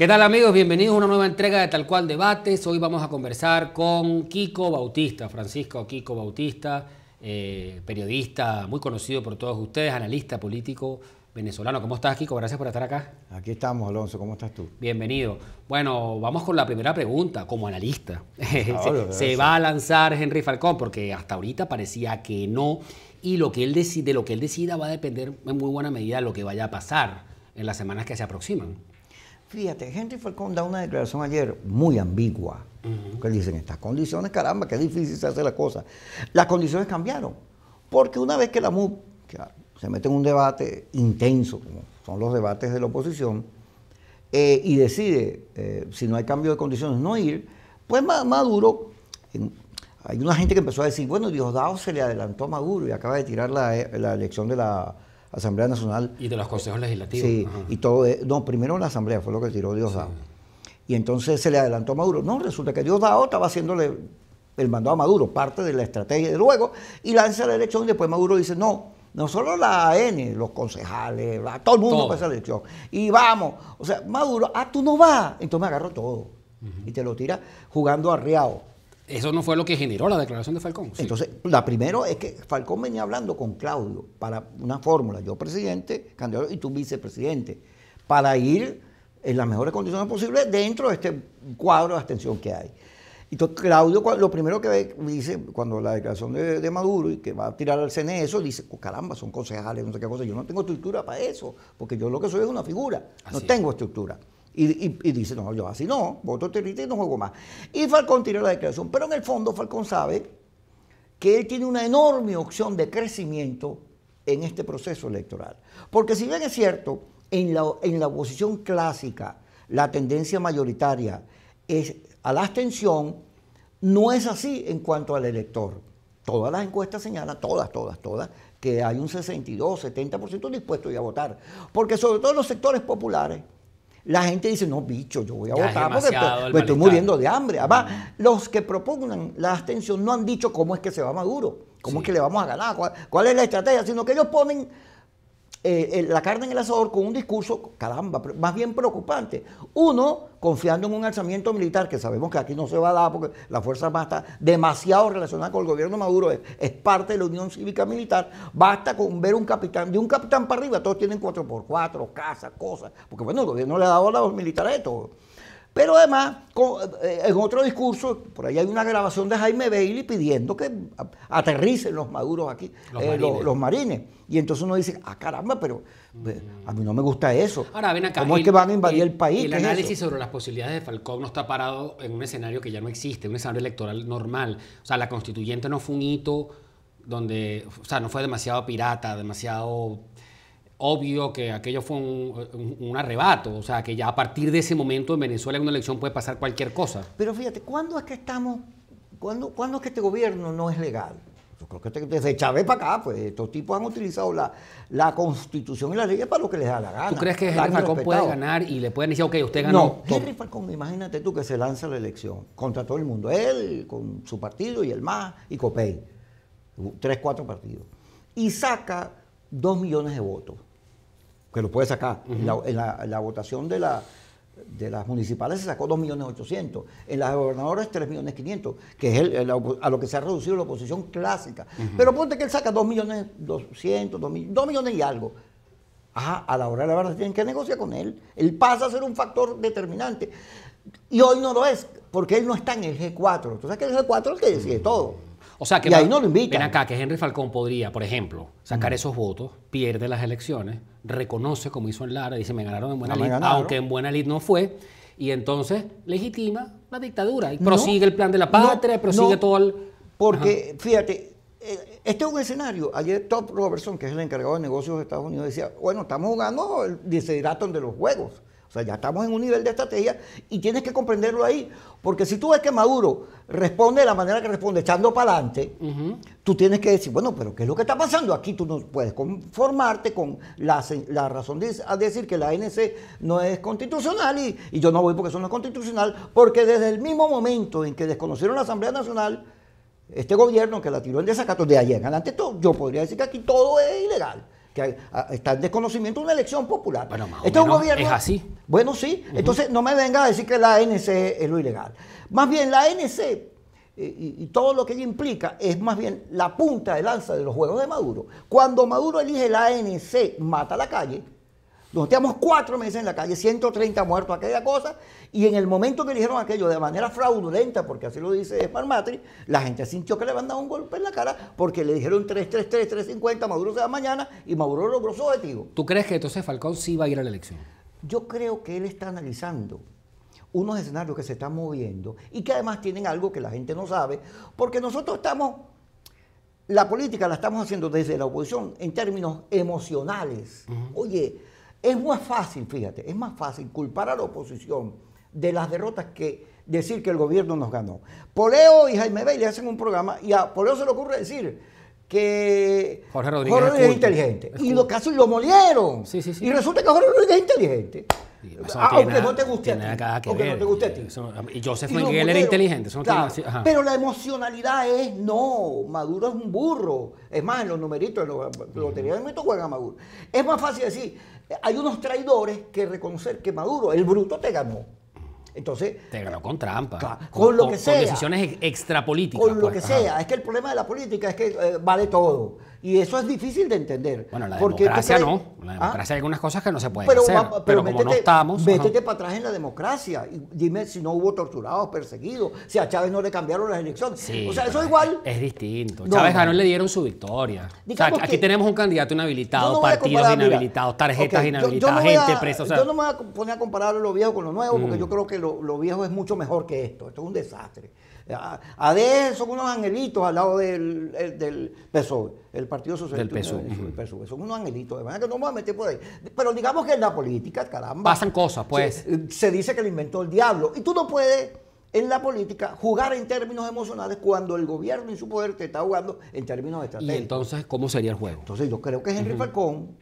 ¿Qué tal amigos? Bienvenidos a una nueva entrega de Tal cual Debates. Hoy vamos a conversar con Kiko Bautista, Francisco Kiko Bautista, eh, periodista muy conocido por todos ustedes, analista político venezolano. ¿Cómo estás, Kiko? Gracias por estar acá. Aquí estamos, Alonso. ¿Cómo estás tú? Bienvenido. Bueno, vamos con la primera pregunta, como analista. se, va a lanzar Henry Falcón, porque hasta ahorita parecía que no, y lo que él decide, de lo que él decida va a depender en muy buena medida lo que vaya a pasar en las semanas que se aproximan. Fíjate, Henry Falcón da una declaración ayer muy ambigua. porque le Que dicen, estas condiciones, caramba, qué difícil se hace la cosa. Las condiciones cambiaron. Porque una vez que la MUP se mete en un debate intenso, como son los debates de la oposición, eh, y decide, eh, si no hay cambio de condiciones, no ir, pues Maduro, hay una gente que empezó a decir, bueno, Diosdado se le adelantó a Maduro y acaba de tirar la eh, elección de la Asamblea Nacional. Y de los eh, consejos legislativos. Sí, y todo. no, primero la Asamblea fue lo que tiró Diosdado. Y entonces se le adelantó a Maduro. No, resulta que Diosdado estaba haciéndole el mandado a Maduro, parte de la estrategia de luego, y lanza la elección y después Maduro dice, no, no solo la AN, los concejales, todo el mundo pasa la elección. Y vamos, o sea, Maduro, ah, tú no vas. Entonces me agarro todo. Y te lo tira jugando arriado. Eso no fue lo que generó la declaración de Falcón. Entonces, la primero es que Falcón venía hablando con Claudio para una fórmula, yo presidente, candidato y tú vicepresidente, para ir en las mejores condiciones posibles dentro de este cuadro de abstención que hay. Entonces, Claudio, lo primero que dice cuando la declaración de, Maduro y que va a tirar al CNE eso, dice, oh, caramba, son concejales, no sé qué cosa, yo no tengo estructura para eso, porque yo lo que soy es una figura, no tengo estructura. Y, dice, no, yo así no, voto terrorista y no juego más. Y Falcón tiene la declaración. Pero en el fondo Falcón sabe que él tiene una enorme opción de crecimiento en este proceso electoral. Porque si bien es cierto, en la, en la oposición clásica la tendencia mayoritaria es a la abstención, no es así en cuanto al elector. Todas las encuestas señalan, todas, todas, todas, que hay un 62, 70% dispuesto ya a votar. Porque sobre todo en los sectores populares, la gente dice, no, bicho, yo voy a votar porque estoy, me estoy muriendo de hambre. Además, mm. los que propongan la abstención no han dicho cómo es que se va Maduro, cómo es que le vamos a ganar, cuál es la estrategia, sino que ellos ponen eh, eh, la carne en el asador con un discurso, caramba, más bien preocupante. Uno, confiando en un alzamiento militar, que sabemos que aquí no se va a dar porque la Fuerza Armada está demasiado relacionada con el gobierno Maduro, es, parte de la Unión Cívica Militar, basta con ver un capitán, de un capitán para arriba, todos tienen 4x4, casas, cosas, porque bueno, el gobierno le ha dado a los militares todo. Pero además, eh, en otro discurso, por ahí hay una grabación de Jaime Bailey pidiendo que aterricen los maduros aquí, eh, los, marines. Y entonces uno dice, ah, caramba, pero a mí no me gusta eso. Ahora, ven acá. ¿Cómo es que van a invadir el, país? El análisis sobre las posibilidades de Falcón no está parado en un escenario que ya no existe, un escenario electoral normal. O sea, la constituyente no fue un hito donde, o sea, no fue demasiado pirata, demasiado obvio que aquello fue un, arrebato, o sea, que ya a partir de ese momento en Venezuela en una elección puede pasar cualquier cosa. Pero fíjate, ¿cuándo es que estamos, cuándo, cuándo es que este gobierno no es legal? Yo creo que desde Chávez para acá, pues estos tipos han utilizado la, la constitución y la ley para lo que les da la gana. ¿Tú crees que Henry Falcón puede ganar y le pueden decir, ok, usted ganó? No, Henry Falcón, imagínate tú que se lanza la elección contra todo el mundo, él, con su partido y el MAS y COPEI, tres, cuatro partidos, y saca dos millones de votos que lo puede sacar. en, la, votación de, la, de las municipales se sacó 2.800.000, en las gobernadoras 3.500.000, que es a lo que se ha reducido la oposición clásica. Pero ponte que él saca 2.200.000, 2 millones y algo. Ajá, a la hora de la verdad tienen que negociar con él. Él pasa a ser un factor determinante. Y hoy no lo es, porque él no está en el G4. Entonces, que el G4 es el que decide todo. O sea, que y ahí no lo invitan. Ven acá, que Henry Falcón podría, por ejemplo, sacar esos votos, pierde las elecciones, reconoce, como hizo en Lara, dice, me ganaron en buena no aunque en buena lid no fue, y entonces legitima la dictadura, y prosigue el plan de la patria, prosigue todo el... Porque, fíjate, eh, este es un escenario. Ayer Top Robertson, que es el encargado de negocios de Estados Unidos, decía, bueno, estamos jugando el desiderato de los juegos. O sea, ya estamos en un nivel de estrategia y tienes que comprenderlo ahí. Porque si tú ves que Maduro responde de la manera que responde, echando para adelante, tú tienes que decir, bueno, pero ¿qué es lo que está pasando aquí? Tú no puedes conformarte con la, razón de decir que la ANC no es constitucional y, yo no voy porque eso no es constitucional, porque desde el mismo momento en que desconocieron la Asamblea Nacional, este gobierno que la tiró en desacato de ayer en adelante, todo, yo podría decir que aquí todo es ilegal que ah, está en desconocimiento de una elección popular. Bueno, este un gobierno. Es así. Bueno, sí. Entonces no me venga a decir que la ANC es lo ilegal. Más bien, la ANC eh, y, y, todo lo que ella implica es más bien la punta de lanza de los juegos de Maduro. Cuando Maduro elige la ANC, mata la calle Noteamos cuatro meses en la calle, 130 muertos, aquella cosa, y en el momento que dijeron aquello de manera fraudulenta, porque así lo dice Spalmatri, la gente sintió que le habían dado un golpe en la cara porque le dijeron 333, 350, Maduro se va mañana y Maduro logró su objetivo. ¿Tú crees que entonces Falcón sí va a ir a la elección? Yo creo que él está analizando unos escenarios que se están moviendo y que además tienen algo que la gente no sabe, porque nosotros estamos, la política la estamos haciendo desde la oposición en términos emocionales. Oye, es más fácil, fíjate, es más fácil culpar a la oposición de las derrotas que decir que el gobierno nos ganó. Poleo y Jaime le hacen un programa y a Poleo se le ocurre decir que Jorge Rodríguez, es inteligente. y lo, casi lo molieron. Y resulta que Jorge Rodríguez es inteligente. Ah, aunque no te guste a ti. Aunque no te guste a ti. y Joseph Miguel era inteligente. Pero la emocionalidad es, no, Maduro es un burro. Es más, en los numeritos, en los loterías de Mito juega Maduro. Es más fácil decir, eh, hay unos traidores que reconocer que Maduro, el bruto, te ganó. Entonces. Te ganó con trampa. Con, lo que sea. Con decisiones extrapolíticas. Con lo pues. que sea. Es que el problema de la política es que eh, vale todo. Y eso es difícil de entender. Bueno, la porque democracia no. La ah. democracia hay algunas cosas que no se pueden hacer. Pero, pero no estamos... Métete para atrás en la democracia. Y dime si no hubo torturados, perseguidos, si a Chávez no le cambiaron las elecciones. o sea, eso es igual... Es distinto. Chávez ganó no. le dieron su victoria. aquí tenemos un candidato inhabilitado, partidos inhabilitados, tarjetas inhabilitadas, gente presa. yo no me voy a poner a comparar lo viejo con lo nuevo, porque mm. yo creo que lo, viejo es mucho mejor que esto. Esto es un desastre. AD son unos angelitos al lado del, del PSOE el Partido Socialista. Del El Son unos angelitos, de manera que no vamos a meter por ahí. Pero digamos que en la política, caramba. Pasan cosas, pues. Eh, se, dice que lo inventó el diablo. Y tú no puedes en la política jugar en términos emocionales cuando el gobierno y su poder te está jugando en términos estratégicos. ¿Y entonces cómo sería el juego? Entonces yo creo que Henry Falcón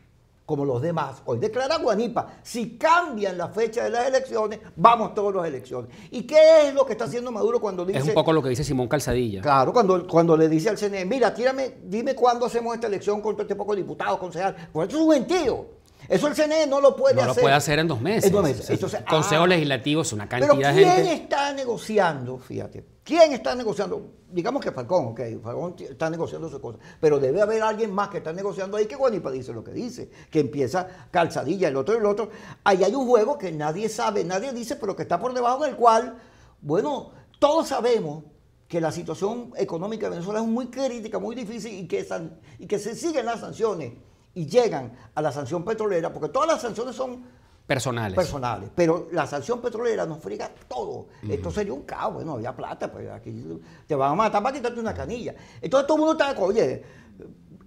como los demás hoy. Declara Guanipa, si cambian la fecha de las elecciones, vamos todos a las elecciones. ¿Y qué es lo que está haciendo Maduro cuando dice... Es un poco lo que dice Simón Calzadilla. Claro, cuando, cuando le dice al CNE, mira, tírame, dime cuándo hacemos esta elección con este poco diputado, concejal. Pues eso es un mentido eso el CNE no lo puede hacer. No lo puede hacer en dos meses. En dos meses. Ah, consejo legislativo es una cantidad de gente. Pero ¿quién está negociando? Fíjate. ¿Quién está negociando? Digamos que Falcón, ok, Falcón está negociando su cosa, pero debe haber alguien más que está negociando ahí que Guanipa dice lo que dice, que empieza calzadilla, el otro y el otro. Ahí hay un juego que nadie sabe, nadie dice, pero que está por debajo del cual, bueno, todos sabemos que la situación económica de Venezuela es muy crítica, muy difícil y que, y que se siguen las sanciones y llegan a la sanción petrolera, porque todas las sanciones son personales. Personales, pero la sanción petrolera nos friga todo. Esto sería un caos, bueno, había plata, pues aquí te van a matar para quitarte una canilla. Entonces todo el mundo está, oye,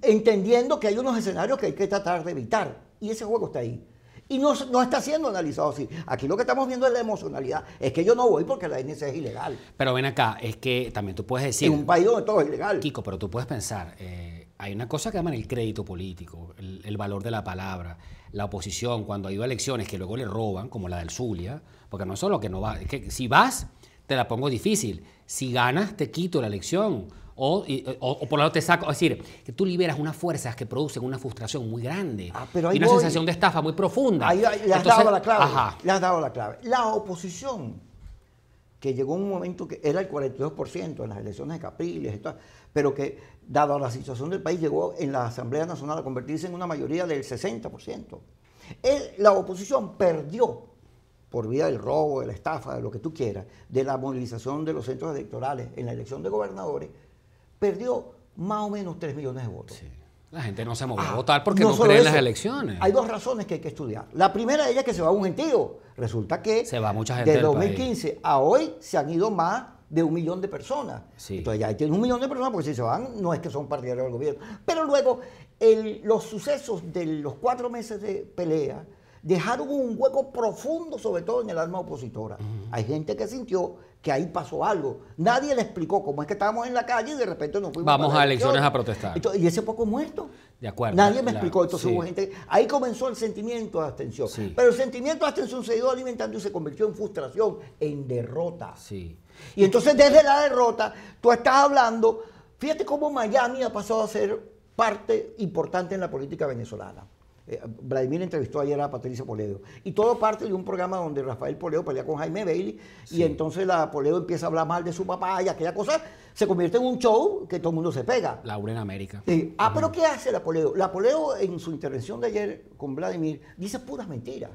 entendiendo que hay unos escenarios que hay que tratar de evitar. Y ese juego está ahí. Y no, está siendo analizado así. Aquí lo que estamos viendo es la emocionalidad. Es que yo no voy porque la NC es ilegal. Pero ven acá, es que también tú puedes decir... En un país donde todo es ilegal. Kiko, pero tú puedes pensar... Eh, hay una cosa que llaman el crédito político, el, valor de la palabra. La oposición, cuando ha ido elecciones que luego le roban, como la del Zulia, porque no es solo que no va, es que si vas, te la pongo difícil. Si ganas, te quito la elección. O, por lo menos te saco. Es decir, que tú liberas unas fuerzas que producen una frustración muy grande. Ah, y una sensación de estafa muy profunda. Ahí, dado la clave. Le has dado la clave. La oposición que llegó un momento que era el 42% en las elecciones de Capriles, y pero que, dada la situación del país, llegó en la Asamblea Nacional a convertirse en una mayoría del 60%. la oposición perdió por vía del robo, de la estafa, de lo que tú quieras, de la movilización de los centros electorales en la elección de gobernadores, perdió más o menos 3 millones de votos. La gente no se movió a ah, votar porque no, en las elecciones. Hay dos razones que hay que estudiar. La primera de ellas es que se va un gentío. Resulta que se de 2015 a hoy se han ido más de un millón de personas. Entonces ya tiene un millón de personas porque si se van no es que son partidarios del gobierno. Pero luego los sucesos de los cuatro meses de pelea dejaron un hueco profundo sobre todo en el alma opositora. Hay gente que sintió que ahí pasó algo. Nadie le explicó cómo es que estábamos en la calle y de repente nos fuimos. Vamos a elecciones a protestar. y ese poco muerto. De acuerdo. Nadie me explicó. esto. gente. Ahí comenzó el sentimiento de abstención. Pero el sentimiento de abstención se dio alimentando y se convirtió en frustración, en derrota. Sí. Y entonces desde la derrota, tú estás hablando. Fíjate cómo Miami ha pasado a ser parte importante en la política venezolana. Eh, Vladimir entrevistó ayer a Patricia Poleo. Y todo parte de un programa donde Rafael Poleo pelea con Jaime Bailey y entonces la Poleo empieza a hablar mal de su papá y aquella cosa se convierte en un show que todo el mundo se pega. Laura en América. Ah, pero ¿qué hace la Poleo? La Poleo en su intervención de ayer con Vladimir dice puras mentiras.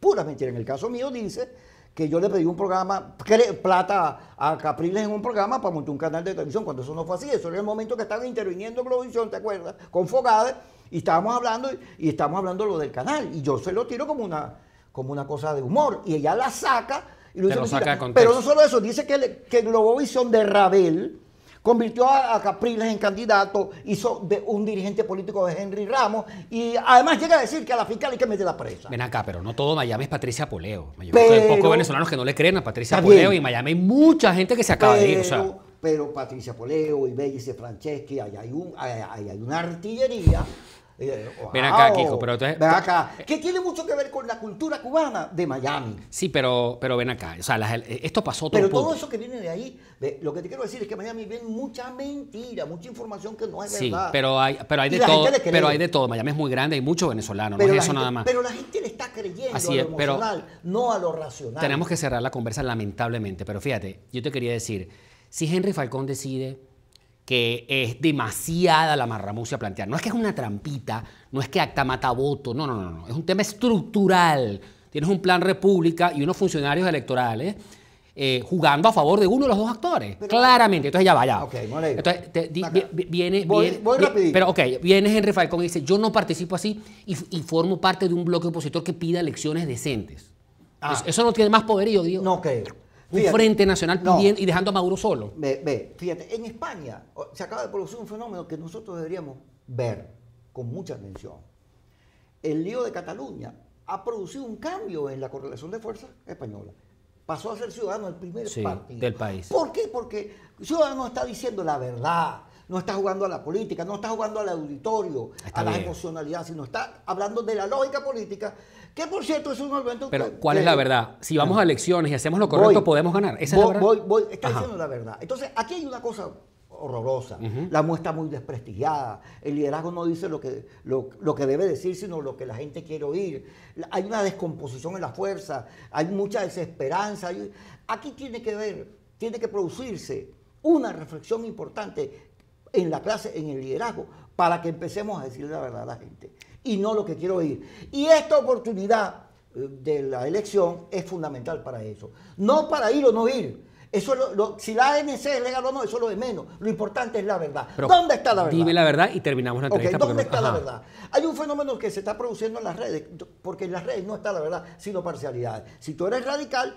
Puras mentiras. En el caso mío dice que yo le pedí un programa, plata a Capriles en un programa para montar un canal de televisión, cuando eso no fue así, eso era el momento que estaban interviniendo Globovisión, ¿te acuerdas? Con Fogade, y estábamos hablando, y estábamos hablando lo del canal, y yo se lo tiro como una, como una cosa de humor, y ella la saca, y lo, dice, Pero no solo eso, dice que, que Globovisión de Rabel, Convirtió a, Capriles en candidato, hizo de un dirigente político de Henry Ramos y además llega a decir que a la fiscal hay que meter la presa. Ven acá, pero no todo Miami es Patricia Poleo. hay pocos venezolanos que no le creen a Patricia Poleo y Miami hay mucha gente que se acaba de ir. Pero Patricia Poleo y Bellice Franceschi, hay, hay una artillería Ven acá, Kiko, Ven acá. Que tiene mucho que ver con la cultura cubana de Miami. Sí, pero, pero ven acá. O sea, eh, esto pasó todo Pero todo eso que viene de ahí, lo que te quiero decir es que Miami ven mucha mentira, mucha información que no es verdad. Sí, pero hay, pero hay de todo. Pero hay de todo. Miami es muy grande, hay muchos venezolanos, no es eso nada más. Pero la gente le está creyendo a lo emocional, no a lo racional. Tenemos que cerrar la conversa lamentablemente, pero fíjate, yo te quería decir, si Henry Falcón decide que es demasiada la marramucia plantear. No es que es una trampita, no es que acta mata no, no, no, no. Es un tema estructural. Tienes un plan república y unos funcionarios electorales eh, jugando a favor de uno de los dos actores. claramente. Entonces ya vaya. Ok, molesto. Entonces te, viene. Voy, Pero ok, viene Henry Falcón y dice: Yo no participo así y, formo parte de un bloque opositor que pida elecciones decentes. Ah. Eso, no tiene más poder, yo digo. No, ok un frente nacional pidiendo y dejando a Maduro solo. Ve, fíjate, en España se acaba de producir un fenómeno que nosotros deberíamos ver con mucha atención. El lío de Cataluña ha producido un cambio en la correlación de fuerzas española. Pasó a ser ciudadano el primer sí, del país. ¿Por qué? Porque Ciudadano está diciendo la verdad no está jugando a la política, no está jugando al auditorio, a la emocionalidad, sino está hablando de la lógica política, que por cierto es un argumento. Pero, ¿cuál es la verdad? Si vamos a elecciones y hacemos lo correcto, podemos ganar. ¿Esa es la verdad? Voy, voy, está diciendo la verdad. Entonces, aquí hay una cosa horrorosa, la muestra muy desprestigiada, el liderazgo no dice lo que, lo, lo, que debe decir, sino lo que la gente quiere oír, hay una descomposición en la fuerza, hay mucha desesperanza, aquí tiene que ver, tiene que producirse una reflexión importante en la clase, en el liderazgo, para que empecemos a decir la verdad a la gente y no lo que quiero oír. Y esta oportunidad eh, de la elección es fundamental para eso. No para ir o no ir. Eso si la ANC es legal o no, eso lo de menos. Lo importante es la verdad. ¿Dónde está la verdad? Dime la verdad y terminamos la entrevista. ¿Dónde está la verdad? Hay un fenómeno que se está produciendo en las redes, porque en las redes no está la verdad, sino parcialidad. Si tú eres radical,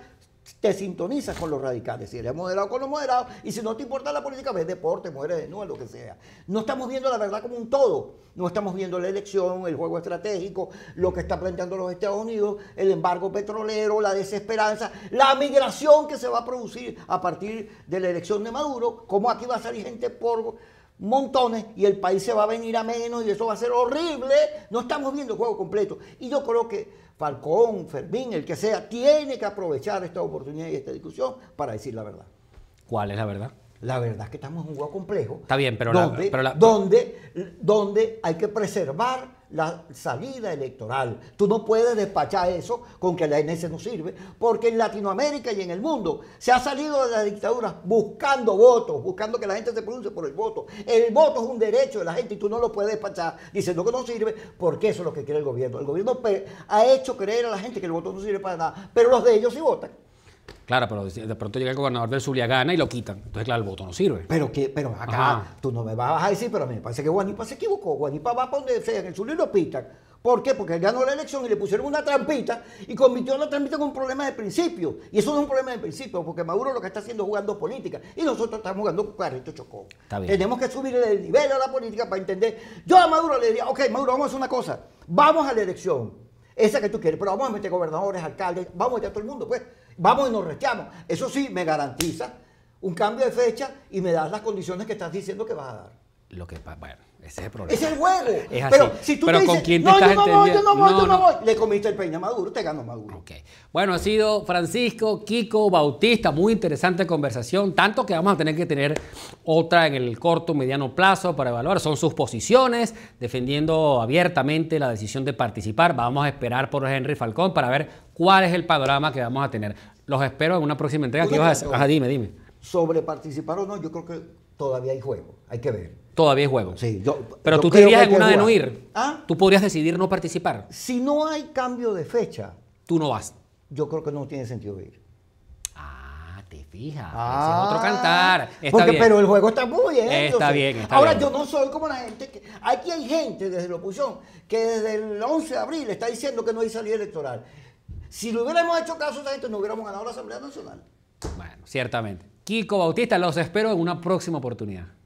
te sintonizas con los radicales. Si eres moderado con los moderados, y si no te importa la política, ves deporte, mujeres nuevo, lo que sea. No estamos viendo la verdad como un todo. No estamos viendo la elección, el juego estratégico, lo que está planteando los Estados Unidos, el embargo petrolero, la desesperanza, la migración que se va a producir a partir de la elección de Maduro, cómo aquí va a salir gente por montones y el país se va a venir a menos y eso va a ser horrible. No estamos viendo el juego completo. Y yo creo que Falcón, Fermín, el que sea, tiene que aprovechar esta oportunidad y esta discusión para decir la verdad. ¿Cuál es la verdad? La verdad es que estamos en un juego complejo. Está bien, pero, donde hay que preservar la salida electoral. Tú no puedes despachar eso con que la NS no sirve, porque en Latinoamérica y en el mundo se ha salido de la dictadura buscando votos, buscando que la gente se pronuncie por el voto. El voto es un derecho de la gente y tú no lo puedes despachar diciendo que no sirve, porque eso es lo que quiere el gobierno. El gobierno pues, ha hecho creer a la gente que el voto no sirve para nada, pero los de ellos sí votan. Claro, pero de pronto llega el gobernador del Zulia gana y lo quitan. Entonces, claro, el voto no sirve. Pero que, pero acá tú no me vas a decir, pero a mí me parece que Guanipa se equivocó. Guanipa va para donde sea, en el Zulia y lo pita. ¿Por qué? Porque él ganó la elección y le pusieron una trampita y convirtió la trampita con un problema de principio. Y eso no es un problema de principio, porque Maduro lo que está haciendo es jugando política. Y nosotros estamos jugando carrito chocó. Tenemos que subir el nivel a la política para entender. Yo a Maduro le diría, ok, Maduro, vamos a hacer una cosa. Vamos a la elección, esa que tú quieres, pero vamos a meter gobernadores, alcaldes, vamos a meter a todo el mundo, pues. Vamos y nos rechamos. Eso sí, me garantiza un cambio de fecha y me das las condiciones que estás diciendo que vas a dar. Lo que, bueno, ese es el problema. Es el juego. Pero si tú te no, yo no voy, no voy, no, Le comiste el peine a Maduro, te ganó Maduro. Bueno, ha sido Francisco Kiko Bautista. Muy interesante conversación. Tanto que vamos a tener que tener otra en el corto, mediano plazo para evaluar. Son sus posiciones, defendiendo abiertamente la decisión de participar. Vamos a esperar por Henry Falcón para ver cuál es el panorama que vamos a tener. Los espero en una próxima entrega. dime, dime. Sobre participar o no, yo creo que todavía hay juego. Hay que ver. Todavía es juego. Sí, yo, Pero tú te dirías en de no ir. ¿Ah? Tú podrías decidir no participar. Si no hay cambio de fecha. Tú no vas. Yo creo que no tiene sentido ir. Ah, te fijas. Ah, otro cantar. Pero el juego está muy bien. Está bien. Ahora, yo no soy como la gente. Que, aquí hay gente desde la oposición que desde el 11 de abril está diciendo que no hay salida electoral. Si lo hubiéramos hecho caso a esa gente, no hubiéramos ganado la Asamblea Nacional. Bueno, ciertamente. Kiko Bautista, los espero en una próxima oportunidad.